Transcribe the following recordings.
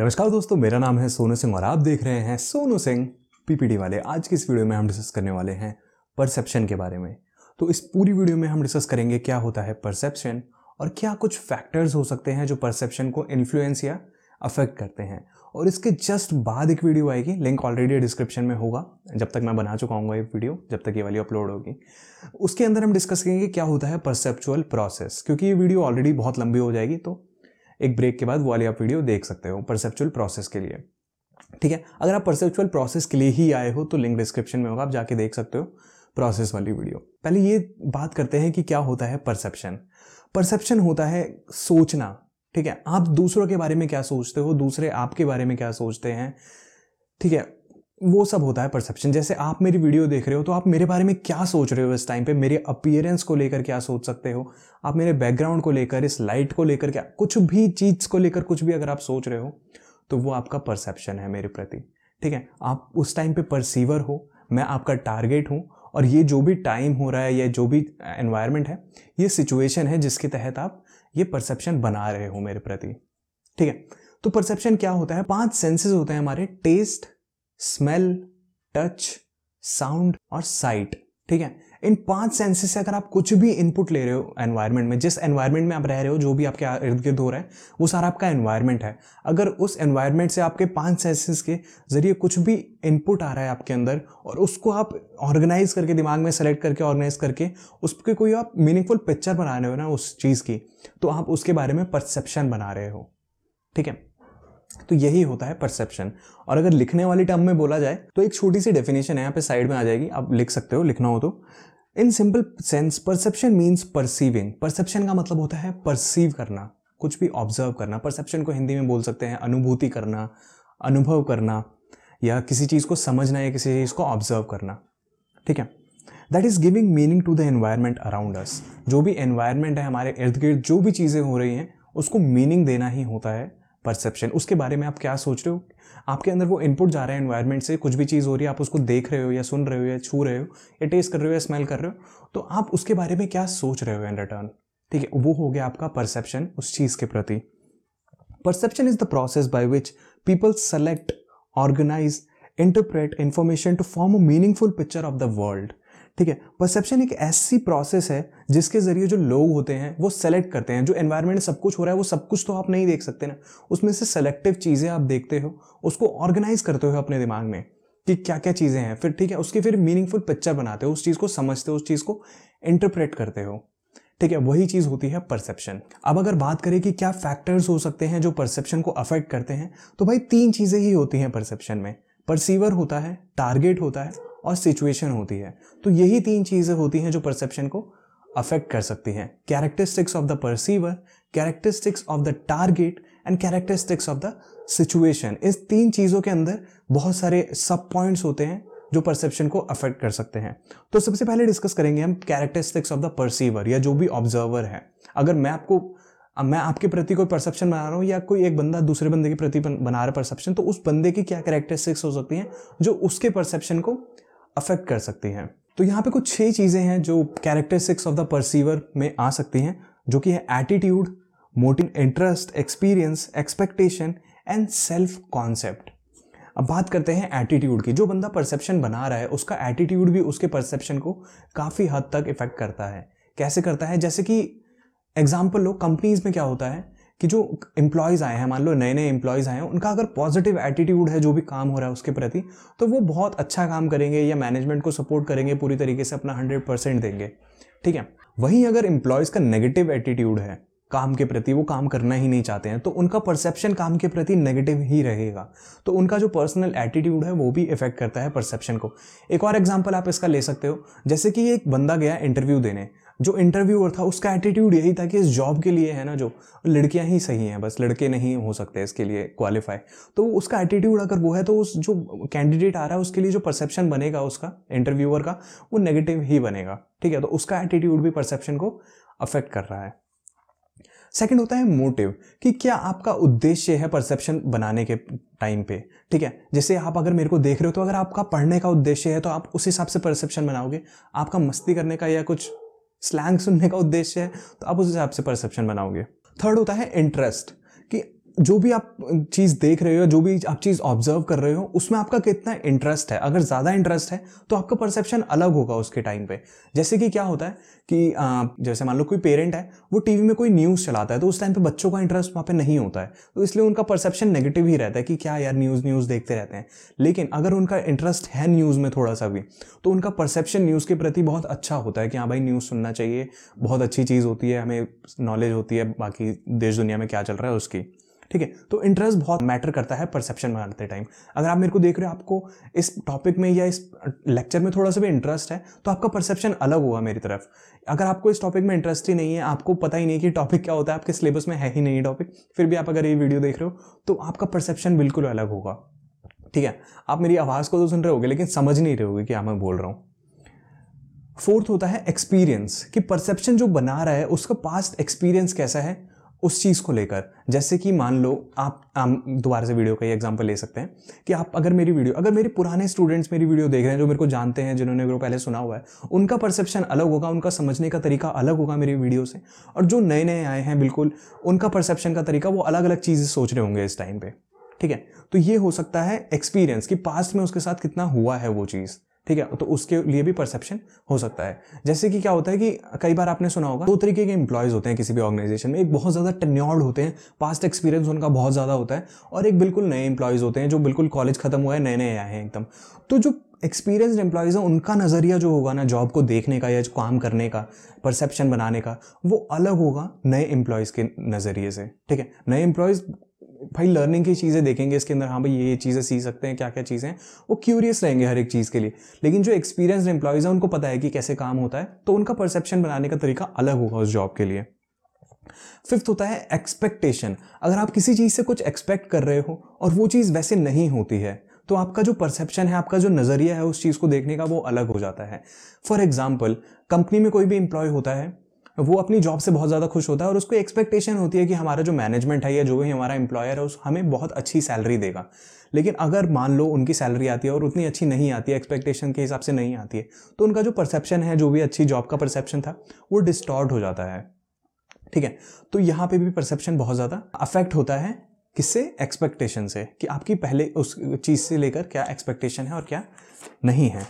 नमस्कार दोस्तों मेरा नाम है सोनू सिंह और आप देख रहे हैं सोनू सिंह पीपीटी वाले आज की इस वीडियो में हम डिस्कस करने वाले हैं परसेप्शन के बारे में तो इस पूरी वीडियो में हम डिस्कस करेंगे क्या होता है परसेप्शन और क्या कुछ फैक्टर्स हो सकते हैं जो परसेप्शन को इन्फ्लुएंस या अफेक्ट करते हैं और इसके जस्ट बाद एक वीडियो आएगी लिंक ऑलरेडी डिस्क्रिप्शन में होगा जब तक मैं बना चुका हूँ ये वीडियो जब तक ये वाली अपलोड होगी उसके अंदर हम डिस्कस करेंगे क्या होता है परसेप्चुअल प्रोसेस क्योंकि ये वीडियो ऑलरेडी बहुत लंबी हो जाएगी तो एक ब्रेक के बाद वो वाली आप वीडियो देख सकते हो परसेप्चुअल प्रोसेस के लिए ठीक है अगर आप परसेप्चुअल प्रोसेस के लिए ही आए हो तो लिंक डिस्क्रिप्शन में होगा आप जाके देख सकते हो प्रोसेस वाली वीडियो पहले ये बात करते हैं कि क्या होता है परसेप्शन परसेप्शन होता है सोचना ठीक है आप दूसरों के बारे में क्या सोचते हो दूसरे आपके बारे में क्या सोचते हैं ठीक है वो सब होता है परसेप्शन जैसे आप मेरी वीडियो देख रहे हो तो आप मेरे बारे में क्या सोच रहे हो इस टाइम पे मेरे अपियरेंस को लेकर क्या सोच सकते हो आप मेरे बैकग्राउंड को लेकर इस लाइट को लेकर क्या कुछ भी चीज़ को लेकर कुछ भी अगर आप सोच रहे हो तो वो आपका परसेप्शन है मेरे प्रति ठीक है आप उस टाइम पे परसीवर हो मैं आपका टारगेट हूँ और ये जो भी टाइम हो रहा है या जो भी एनवायरमेंट है ये सिचुएशन है जिसके तहत आप ये परसेप्शन बना रहे हो मेरे प्रति ठीक है तो परसेप्शन क्या होता है पांच सेंसेस होते हैं हमारे टेस्ट स्मेल टच साउंड और साइट ठीक है इन पांच सेंसेस से अगर आप कुछ भी इनपुट ले रहे हो एनवायरनमेंट में जिस एनवायरनमेंट में आप रह रहे हो जो भी आपके इर्द गिर्द हो रहा है वो सारा आपका एनवायरनमेंट है अगर उस एनवायरनमेंट से आपके पांच सेंसेस के जरिए कुछ भी इनपुट आ रहा है आपके अंदर और उसको आप ऑर्गेनाइज करके दिमाग में सेलेक्ट करके ऑर्गेनाइज करके उसके कोई आप मीनिंगफुल पिक्चर बना रहे हो ना उस चीज़ की तो आप उसके बारे में परसेप्शन बना रहे हो ठीक है तो यही होता है परसेप्शन और अगर लिखने वाली टर्म में बोला जाए तो एक छोटी सी डेफिनेशन है यहाँ पे साइड में आ जाएगी आप लिख सकते हो लिखना हो तो in simple sense perception means perceiving perception का मतलब होता है परसीव करना कुछ भी ऑब्जर्व करना परसेप्शन को हिंदी में बोल सकते हैं अनुभूति करना अनुभव करना या किसी चीज़ को समझना या किसी चीज़ को ऑब्जर्व करना ठीक है that is giving meaning to the environment around us जो भी एनवायरमेंट है हमारे इर्द गिर्द जो भी चीज़ें हो रही हैं उसको मीनिंग देना ही होता है परसेप्शन उसके बारे में आप क्या सोच रहे हो आपके अंदर वो इनपुट जा रहा है एनवायरनमेंट से कुछ भी चीज़ हो रही है आप उसको देख रहे हो या सुन रहे हो या छू रहे हो या टेस्ट कर रहे हो या स्मेल कर रहे हो तो आप उसके बारे में क्या सोच रहे हो इन रिटर्न ठीक है वो हो गया आपका परसेप्शन उस चीज़ के प्रति perception is the process by which people select organise interpret information to form a meaningful picture of the world ठीक है परसेप्शन एक ऐसी प्रोसेस है जिसके ज़रिए जो लोग होते हैं वो सेलेक्ट करते हैं जो एनवायरनमेंट सब कुछ हो रहा है वो सब कुछ तो आप नहीं देख सकते ना उसमें से सेलेक्टिव चीज़ें आप देखते हो उसको ऑर्गेनाइज करते हो अपने दिमाग में कि क्या क्या चीज़ें हैं फिर ठीक है उसकी फिर मीनिंगफुल पिक्चर बनाते हो उस चीज़ को समझते हो उस चीज़ को इंटरप्रेट करते हो ठीक है वही चीज़ होती है परसेप्शन अब अगर बात करें कि क्या फैक्टर्स हो सकते हैं जो परसेप्शन को अफेक्ट करते हैं तो भाई तीन चीज़ें ही होती हैं परसेप्शन में परसीवर होता है टारगेट होता है और सिचुएशन होती है तो यही तीन चीज़ें होती हैं जो परसेप्शन को अफेक्ट कर सकती हैं characteristics of the perceiver characteristics of the target and characteristics of the situation इस तीन चीज़ों के अंदर बहुत सारे सब पॉइंट्स होते हैं जो परसेप्शन को अफेक्ट कर सकते हैं तो सबसे पहले डिस्कस करेंगे हम कैरेक्टरिस्टिक्स ऑफ द परसीवर या जो भी ऑब्जर्वर है अगर मैं आपको मैं आपके प्रति कोई परसेप्शन बना रहा हूँ या कोई एक बंदा दूसरे बंदे के प्रति बना रहा है परसेप्शन तो उस बंदे की क्या कैरेक्टरिस्टिक्स हो सकती हैं जो उसके परसेप्शन को अफेक्ट कर सकती हैं तो यहाँ पे कुछ छह चीज़ें हैं जो कैरेक्टरिस्टिक्स ऑफ द परसीवर में आ सकती हैं जो कि है attitude motive interest experience expectation and self concept अब बात करते हैं एटीट्यूड की जो बंदा परसेप्शन बना रहा है उसका एटीट्यूड भी उसके परसेप्शन को काफ़ी हद तक इफेक्ट करता है कैसे करता है जैसे कि एग्जाम्पल लो कंपनीज में क्या होता है कि जो एम्प्लॉयज़ आए हैं मान लो नए नए एम्प्लॉयज़ आए हैं उनका अगर पॉजिटिव एटीट्यूड है जो भी काम हो रहा है उसके प्रति तो वो बहुत अच्छा काम करेंगे या मैनेजमेंट को सपोर्ट करेंगे पूरी तरीके से अपना हंड्रेड परसेंट देंगे ठीक है वहीं अगर एम्प्लॉयज़ का नेगेटिव एटीट्यूड है काम के प्रति वो काम करना ही नहीं चाहते हैं तो उनका परसेप्शन काम के प्रति नेगेटिव ही रहेगा तो उनका जो पर्सनल एटीट्यूड है वो भी इफेक्ट करता है परसेप्शन को एक और एग्जांपल आप इसका ले सकते हो जैसे कि एक बंदा गया इंटरव्यू देने जो इंटरव्यूअर था उसका एटीट्यूड यही था कि इस जॉब के लिए है ना जो लड़कियां ही सही हैं बस लड़के नहीं हो सकते इसके लिए क्वालिफाई तो उसका एटीट्यूड अगर वो है तो उस जो कैंडिडेट आ रहा है उसके लिए जो परसेप्शन बनेगा उसका इंटरव्यूअर का वो नेगेटिव ही बनेगा ठीक है तो उसका एटीट्यूड भी परसेप्शन को अफेक्ट कर रहा है सेकेंड होता है मोटिव कि क्या आपका उद्देश्य है परसेप्शन बनाने के टाइम पे ठीक है जैसे आप अगर मेरे को देख रहे हो तो अगर आपका पढ़ने का उद्देश्य है तो आप उस हिसाब से परसेप्शन बनाओगे आपका मस्ती करने का या कुछ स्लैंग सुनने का उद्देश्य है तो आप उस हिसाब से परसेप्शन बनाओगे थर्ड होता है इंटरेस्ट जो भी आप चीज़ देख रहे हो जो भी आप चीज़ ऑब्जर्व कर रहे हो उसमें आपका कितना इंटरेस्ट है अगर ज़्यादा इंटरेस्ट है तो आपका परसेप्शन अलग होगा उसके टाइम पे जैसे कि क्या होता है कि आ, जैसे मान लो कोई पेरेंट है वो टीवी में कोई न्यूज़ चलाता है तो उस टाइम पे बच्चों का इंटरेस्ट वहाँ पे नहीं होता है तो इसलिए उनका परसेप्शन नेगेटिव ही रहता है कि क्या यार न्यूज़ न्यूज़ देखते रहते हैं लेकिन अगर उनका इंटरेस्ट है न्यूज़ में थोड़ा सा भी तो उनका परसेप्शन न्यूज़ के प्रति बहुत अच्छा होता है कि हाँ भाई न्यूज़ सुनना चाहिए बहुत अच्छी चीज़ होती है हमें नॉलेज होती है बाकी देश दुनिया में क्या चल रहा है उसकी ठीक है तो इंटरेस्ट बहुत मैटर करता है परसेप्शन बनाते टाइम अगर आप मेरे को देख रहे हो आपको इस टॉपिक में या इस लेक्चर में थोड़ा सा भी इंटरेस्ट है तो आपका परसेप्शन अलग होगा मेरी तरफ अगर आपको इस टॉपिक में इंटरेस्ट ही नहीं है आपको पता ही नहीं कि टॉपिक क्या होता है आपके सिलेबस में है ही नहीं टॉपिक फिर भी आप अगर ये वीडियो देख रहे हो तो आपका परसेप्शन बिल्कुल अलग होगा ठीक है आप मेरी आवाज़ को तो सुन रहे होगे लेकिन समझ नहीं रहे होगे क्या हाँ, मैं बोल रहा हूँ फोर्थ होता है एक्सपीरियंस कि परसेप्शन जो बना रहा है उसका पास्ट एक्सपीरियंस कैसा है उस चीज़ को लेकर जैसे कि मान लो आप हम दोबारा से वीडियो का ही एग्जाम्पल ले सकते हैं कि आप अगर मेरी वीडियो अगर मेरे पुराने स्टूडेंट्स मेरी वीडियो देख रहे हैं जो मेरे को जानते हैं जिन्होंने मेरे को पहले सुना हुआ है उनका परसेप्शन अलग होगा उनका समझने का तरीका अलग होगा मेरी वीडियो से और जो नए नए आए हैं बिल्कुल उनका परसेप्शन का तरीका वो अलग अलग चीज़ें सोच रहे होंगे इस टाइम पर ठीक है तो ये हो सकता है एक्सपीरियंस कि पास्ट में उसके साथ कितना हुआ है वो चीज़ ठीक है तो उसके लिए भी परसेप्शन हो सकता है जैसे कि क्या होता है कि कई बार आपने सुना होगा दो तरीके के इंप्लॉयज़ होते हैं किसी भी ऑर्गेनाइजेशन में एक बहुत ज़्यादा टन्योर्ड होते हैं पास्ट एक्सपीरियंस उनका बहुत ज़्यादा होता है और एक बिल्कुल नए इंप्लॉयज़ होते हैं जो बिल्कुल कॉलेज खत्म हुआ है नए नए आए हैं एकदम तो जो एक्सपीरियंसड एम्प्लॉयज़ हैं उनका नज़रिया जो होगा ना जॉब को देखने का या काम करने का परसेप्शन बनाने का वो अलग होगा नए एम्प्लॉयज़ के नज़रिए से ठीक है नए एम्प्लॉयज़ भाई लर्निंग की चीज़ें देखेंगे इसके अंदर हाँ भाई ये चीज़ें सीख सकते हैं क्या क्या चीज़ें वो क्यूरियस रहेंगे हर एक चीज़ के लिए लेकिन जो एक्सपीरियंस एम्प्लॉयज़ हैं उनको पता है कि कैसे काम होता है तो उनका परसेप्शन बनाने का तरीका अलग होगा उस जॉब के लिए फिफ्थ होता है एक्सपेक्टेशन अगर आप किसी चीज़ से कुछ एक्सपेक्ट कर रहे हो और वो चीज़ वैसे नहीं होती है तो आपका जो परसेप्शन है आपका जो नज़रिया है उस चीज़ को देखने का वो अलग हो जाता है फॉर एग्जाम्पल कंपनी में कोई भी एम्प्लॉय होता है वो अपनी जॉब से बहुत ज़्यादा खुश होता है और उसको एक्सपेक्टेशन होती है कि हमारा जो मैनेजमेंट है या जो भी हमारा एम्प्लॉयर है उस हमें बहुत अच्छी सैलरी देगा लेकिन अगर मान लो उनकी सैलरी आती है और उतनी अच्छी नहीं आती है एक्सपेक्टेशन के हिसाब से नहीं आती है तो उनका जो परसेप्शन है जो भी अच्छी जॉब का परसेप्शन था वो डिस्टॉर्ट हो जाता है ठीक है तो यहाँ पे भी परसेप्शन बहुत ज़्यादा अफेक्ट होता है किससे एक्सपेक्टेशन से कि आपकी पहले उस चीज़ से लेकर क्या एक्सपेक्टेशन है और क्या नहीं है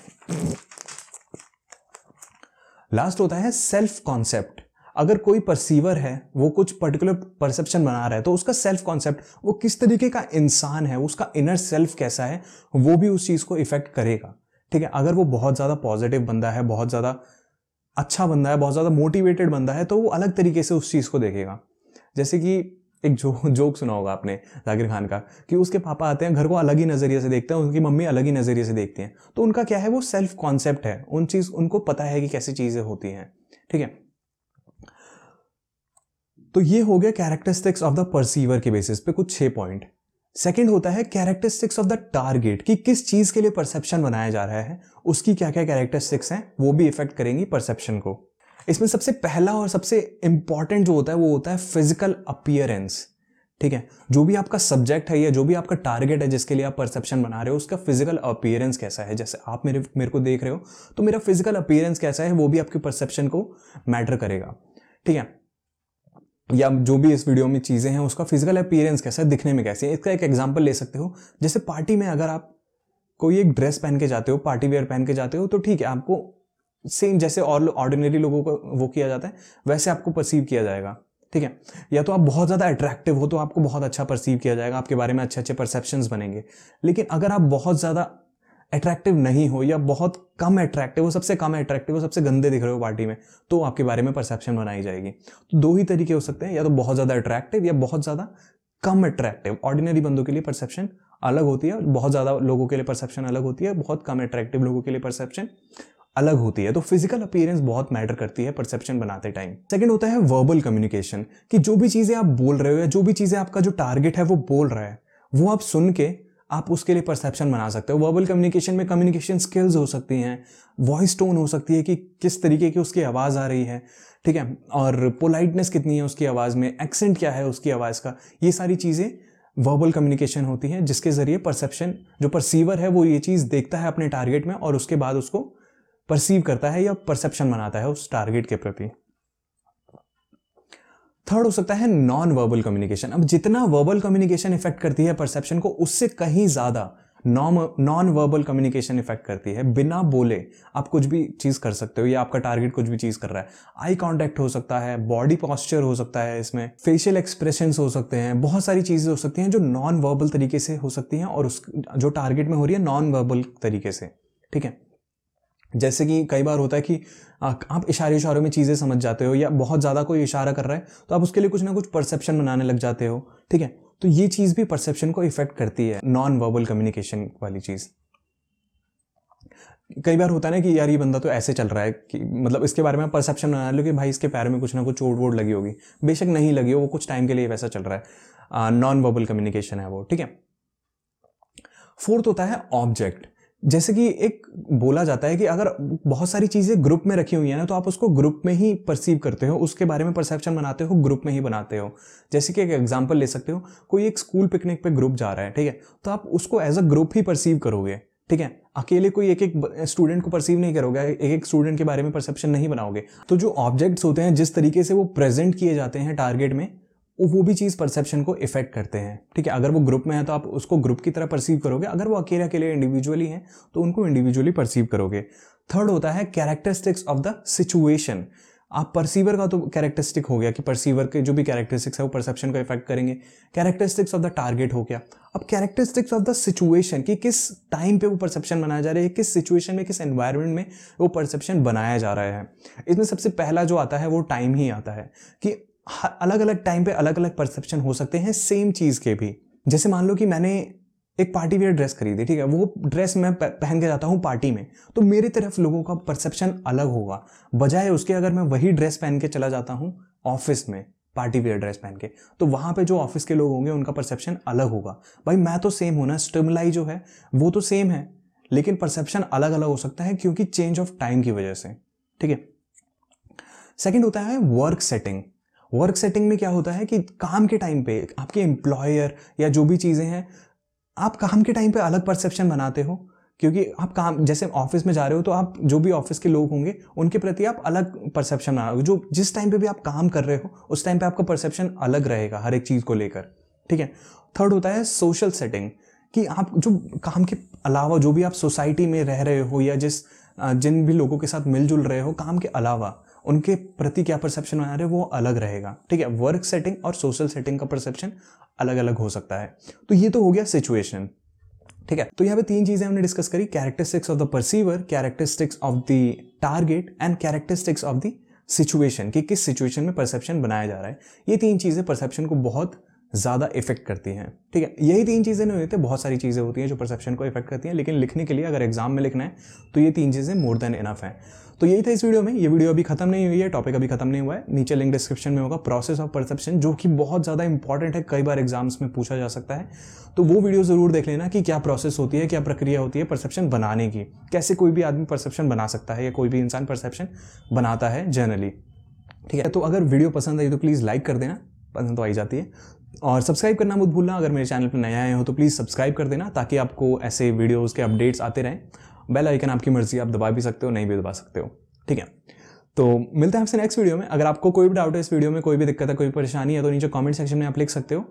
लास्ट होता है सेल्फ कॉन्सेप्ट अगर कोई परसीवर है वो कुछ पर्टिकुलर परसेप्शन बना रहा है तो उसका सेल्फ कॉन्सेप्ट वो किस तरीके का इंसान है उसका इनर सेल्फ कैसा है वो भी उस चीज़ को इफेक्ट करेगा ठीक है अगर वो बहुत ज़्यादा पॉजिटिव बंदा है बहुत ज़्यादा अच्छा बंदा है बहुत ज़्यादा मोटिवेटेड बंदा है तो वो अलग तरीके से उस चीज़ को देखेगा जैसे कि एक जो जोक सुना होगा आपने जाकिर खान का कि उसके पापा आते हैं घर को अलग ही नज़रिए से देखते हैं उनकी मम्मी अलग ही नज़रिए से देखती हैं तो उनका क्या है वो सेल्फ कॉन्सेप्ट है उन चीज़ उनको पता है कि कैसी चीज़ें होती हैं ठीक है तो ये हो गया कैरेक्टरिस्टिक्स ऑफ द परसीवर के बेसिस पे कुछ छः पॉइंट सेकेंड होता है कैरेक्टरिस्टिक्स ऑफ द टारगेट कि किस चीज़ के लिए परसेप्शन बनाया जा रहा है उसकी क्या क्या कैरेक्टरिस्टिक्स हैं वो भी इफेक्ट करेंगी परसेप्शन को इसमें सबसे पहला और सबसे इंपॉर्टेंट जो होता है वो होता है फिजिकल अपियरेंस ठीक है जो भी आपका सब्जेक्ट है या जो भी आपका टारगेट है जिसके लिए आप परसेप्शन बना रहे हो उसका फिजिकल अपियरेंस कैसा है जैसे आप मेरे मेरे को देख रहे हो तो मेरा फिजिकल अपियरेंस कैसा है वो भी आपके परसेप्शन को मैटर करेगा ठीक है या जो भी इस वीडियो में चीज़ें हैं उसका फिजिकल अपीयरेंस कैसा है दिखने में कैसे है इसका एक एग्जाम्पल ले सकते हो जैसे पार्टी में अगर आप कोई एक ड्रेस पहन के जाते हो पार्टी वेयर पहन के जाते हो तो ठीक है आपको सेम जैसे और ऑर्डिनरी लोगों को वो किया जाता है वैसे आपको परसीव किया जाएगा ठीक है या तो आप बहुत ज़्यादा अट्रैक्टिव हो तो आपको बहुत अच्छा परसीव किया जाएगा आपके बारे में अच्छे अच्छे परसेप्शंस बनेंगे लेकिन अगर आप बहुत ज़्यादा अट्रैक्टिव नहीं हो या बहुत कम अट्रैक्टिव हो सबसे कम अट्रैक्टिव हो सबसे गंदे दिख रहे हो पार्टी में तो आपके बारे में परसेप्शन बनाई जाएगी तो दो ही तरीके हो सकते हैं या तो बहुत ज़्यादा अट्रैक्टिव या बहुत ज़्यादा कम अट्रैक्टिव ऑर्डिनरी बंदों के लिए परसेप्शन अलग होती है बहुत ज़्यादा लोगों के लिए परसेप्शन अलग होती है बहुत कम अट्रैक्टिव लोगों के लिए परसेप्शन अलग होती है तो फिजिकल अपीयरेंस बहुत मैटर करती है परसेप्शन बनाते टाइम सेकंड होता है वर्बल कम्युनिकेशन कि जो भी चीज़ें आप बोल रहे हो या जो भी चीज़ें आपका जो टारगेट है वो बोल रहा है वो आप सुन के आप उसके लिए परसेप्शन बना सकते हो वर्बल कम्युनिकेशन में कम्युनिकेशन स्किल्स हो सकती हैं वॉइस टोन हो सकती है कि किस तरीके की उसकी आवाज़ आ रही है ठीक है और पोलाइटनेस कितनी है उसकी आवाज़ में एक्सेंट क्या है उसकी आवाज़ का ये सारी चीज़ें वर्बल कम्युनिकेशन होती है जिसके ज़रिए परसेप्शन जो परसीवर है वो ये चीज़ देखता है अपने टारगेट में और उसके बाद उसको परसीव करता है या परसेप्शन बनाता है उस टारगेट के प्रति थर्ड हो सकता है नॉन वर्बल कम्युनिकेशन अब जितना वर्बल कम्युनिकेशन इफेक्ट करती है परसेप्शन को उससे कहीं ज्यादा नॉन वर्बल कम्युनिकेशन इफेक्ट करती है बिना बोले आप कुछ भी चीज़ कर सकते हो या आपका टारगेट कुछ भी चीज़ कर रहा है आई कांटेक्ट हो सकता है बॉडी पॉस्चर हो सकता है इसमें फेशियल एक्सप्रेशन हो सकते हैं बहुत सारी चीज़ें हो सकती हैं जो नॉन वर्बल तरीके से हो सकती हैं और उस जो टारगेट में हो रही है नॉन वर्बल तरीके से ठीक है जैसे कि कई बार होता है कि आप इशारे इशारों में चीज़ें समझ जाते हो या बहुत ज़्यादा कोई इशारा कर रहा है तो आप उसके लिए कुछ ना कुछ परसेप्शन बनाने लग जाते हो ठीक है तो ये चीज़ भी परसेप्शन को इफेक्ट करती है नॉन वर्बल कम्युनिकेशन वाली चीज़ कई बार होता है ना कि यार ये बंदा तो ऐसे चल रहा है कि मतलब इसके बारे में परसेप्शन बना लो कि भाई इसके पैर में कुछ ना कुछ चोट वोट लगी होगी बेशक नहीं लगी हो वो कुछ टाइम के लिए वैसा चल रहा है नॉन वर्बल कम्युनिकेशन है वो ठीक है फोर्थ होता है ऑब्जेक्ट जैसे कि एक बोला जाता है कि अगर बहुत सारी चीज़ें ग्रुप में रखी हुई हैं ना तो आप उसको ग्रुप में ही परसीव करते हो उसके बारे में परसेप्शन बनाते हो ग्रुप में ही बनाते हो जैसे कि एक एग्जाम्पल ले सकते हो कोई एक स्कूल पिकनिक पे ग्रुप जा रहा है ठीक है तो आप उसको एज अ ग्रुप ही परसीव करोगे ठीक है अकेले कोई एक एक स्टूडेंट को परसीव नहीं करोगे एक एक स्टूडेंट के बारे में परसेप्शन नहीं बनाओगे तो जो ऑब्जेक्ट्स होते हैं जिस तरीके से वो प्रेजेंट किए जाते हैं टारगेट में वो भी चीज़ परसेप्शन को इफेक्ट करते हैं ठीक है अगर वो ग्रुप में है तो आप उसको ग्रुप की तरह परसीव करोगे अगर वो अकेले अकेले इंडिविजुअली हैं तो उनको इंडिविजुअली परसीव करोगे थर्ड होता है कैरेक्टरिस्टिक्स ऑफ द सिचुएशन आप परसीवर का तो कैरेक्टरिस्टिक हो गया कि परसीवर के जो भी कैरेक्टरिस्टिक्स है वो परसेप्शन को इफेक्ट करेंगे कैरेक्टरिस्टिक्स ऑफ द टारगेट हो गया अब कैरेक्टरिस्टिक्स ऑफ द सिचुएशन कि किस टाइम पे वो परसेप्शन बनाया जा रहा है किस सिचुएशन में किस एनवायरनमेंट में वो परसेप्शन बनाया जा रहा है इसमें सबसे पहला जो आता है वो टाइम ही आता है कि अलग अलग टाइम पे अलग अलग परसेप्शन हो सकते हैं सेम चीज़ के भी जैसे मान लो कि मैंने एक पार्टी वेयर ड्रेस खरीदी ठीक है वो ड्रेस मैं पहन के जाता हूँ पार्टी में तो मेरी तरफ लोगों का परसेप्शन अलग होगा बजाय उसके अगर मैं वही ड्रेस पहन के चला जाता हूँ ऑफिस में पार्टी वेयर ड्रेस पहन के तो वहाँ पे जो ऑफिस के लोग होंगे उनका परसेप्शन अलग होगा भाई मैं तो सेम हूँ ना स्टिमुलाई जो है वो तो सेम है लेकिन परसेप्शन अलग अलग हो सकता है क्योंकि चेंज ऑफ टाइम की वजह से ठीक है सेकेंड होता है वर्क सेटिंग वर्क सेटिंग में क्या होता है कि काम के टाइम पे आपके एम्प्लॉयर या जो भी चीज़ें हैं आप काम के टाइम पे अलग परसेप्शन बनाते हो क्योंकि आप काम जैसे ऑफिस में जा रहे हो तो आप जो भी ऑफिस के लोग होंगे उनके प्रति आप अलग परसेप्शन बना जो जिस टाइम पे भी आप काम कर रहे हो उस टाइम पे आपका परसेप्शन अलग रहेगा हर एक चीज़ को लेकर ठीक है थर्ड होता है सोशल सेटिंग कि आप जो काम के अलावा जो भी आप सोसाइटी में रह रहे हो या जिस जिन भी लोगों के साथ मिलजुल रहे हो काम के अलावा उनके प्रति क्या परसेप्शन बना रहे वो अलग रहेगा ठीक है वर्क सेटिंग और सोशल सेटिंग का परसेप्शन अलग अलग हो सकता है तो ये तो हो गया सिचुएशन ठीक है तो यहाँ पे तीन चीजें हमने डिस्कस करी characteristics of the perceiver characteristics of the target and characteristics of the situation कि किस सिचुएशन में परसेप्शन बनाया जा रहा है ये तीन चीज़ें परसेप्शन को बहुत ज़्यादा इफेक्ट करती हैं ठीक है यही तीन चीज़ें नहीं होती बहुत सारी चीज़ें होती हैं जो परसेप्शन को इफेक्ट करती हैं लेकिन लिखने के लिए अगर एग्जाम में लिखना है तो ये तीन चीज़ें मोर देन इनफ है तो यही था इस वीडियो में ये वीडियो अभी खत्म नहीं हुई है टॉपिक अभी खत्म नहीं हुआ है नीचे लिंक डिस्क्रिप्शन में होगा प्रोसेस ऑफ परसेप्शन जो कि बहुत ज़्यादा इंपॉर्टेंट है कई बार एग्जाम्स में पूछा जा सकता है तो वो वीडियो ज़रूर देख लेना कि क्या प्रोसेस होती है क्या प्रक्रिया होती है परसेप्शन बनाने की कैसे कोई भी आदमी परसेप्शन बना सकता है या कोई भी इंसान परसेप्शन बनाता है जनरली ठीक है तो अगर वीडियो पसंद आई तो प्लीज़ लाइक कर देना पसंद तो आई जाती है और सब्सक्राइब करना मत भूलना अगर मेरे चैनल पर नया आए हो तो प्लीज़ सब्सक्राइब कर देना ताकि आपको ऐसे वीडियोज़ के अपडेट्स आते रहें बेल आइकन आपकी मर्जी आप दबा भी सकते हो नहीं भी दबा सकते हो ठीक है तो मिलते हैं आपसे नेक्स्ट वीडियो में अगर आपको कोई भी डाउट है इस वीडियो में कोई भी दिक्कत है कोई परेशानी है तो नीचे कमेंट सेक्शन में आप लिख सकते हो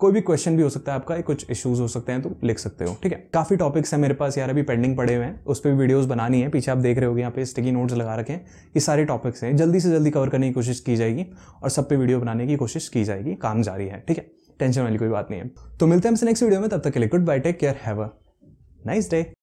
कोई भी क्वेश्चन भी हो सकता है आपका कुछ इश्यूज हो सकते हैं तो लिख सकते हो ठीक है काफ़ी टॉपिक्स हैं मेरे पास यार अभी पेंडिंग पड़े हुए हैं उस पर भी वीडियोज़ बनानी है पीछे आप देख रहे हो यहाँ पे स्टिकी नोट्स लगा रखे हैं ये सारे टॉपिक्स हैं जल्दी से जल्दी कवर करने की कोशिश की जाएगी और सब पे वीडियो बनाने की कोशिश की जाएगी काम जारी है ठीक है टेंशन वाली कोई बात नहीं है तो मिलते हैं हमसे नेक्स्ट वीडियो में तब तक के लिए good bye take care have a nice day